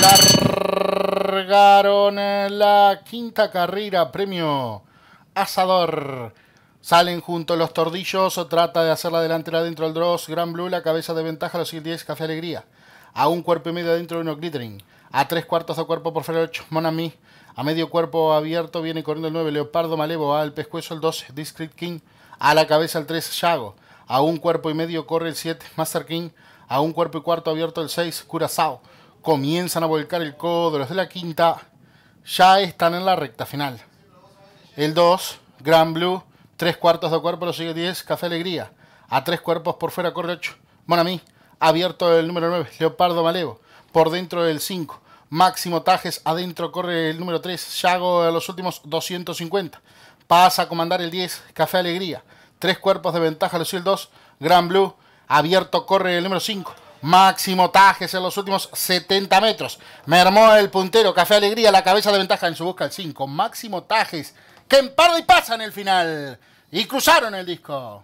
Largaron la quinta carrera, premio Asador. Salen juntos los tordillos, o trata de hacer la delantera dentro del Dross, Gran Blue, la cabeza de ventaja, los 10 Café Alegría. A un cuerpo y medio dentro de uno Glittering. A tres cuartos de cuerpo por fuera Monami. A medio cuerpo abierto viene corriendo el 9, Leopardo Malevo. Al pescuezo el 12, Discreet King. A la cabeza el 3, Shago A un cuerpo y medio corre el 7, Master King a un cuerpo y cuarto abierto el 6, Curazao. Comienzan a volcar el codo, los de la quinta ya están en la recta final. El 2, Gran Blue, tres cuartos de cuerpo, lo sigue 10, Café Alegría. A tres cuerpos por fuera corre 8, Monami. Abierto el número 9, Leopardo Malevo. Por dentro del 5, Máximo Tajes. Adentro corre el número 3, Yago a los últimos 250. Pasa a comandar el 10, Café Alegría. Tres cuerpos de ventaja, los sigue el 2, Gran Blue. Abierto corre el número 5. Máximo Tajes en los últimos 70 metros. Mermó el puntero. Café Alegría, la cabeza de ventaja en su busca el 5. Máximo Tajes, que emparda y pasa en el final. Y cruzaron el disco.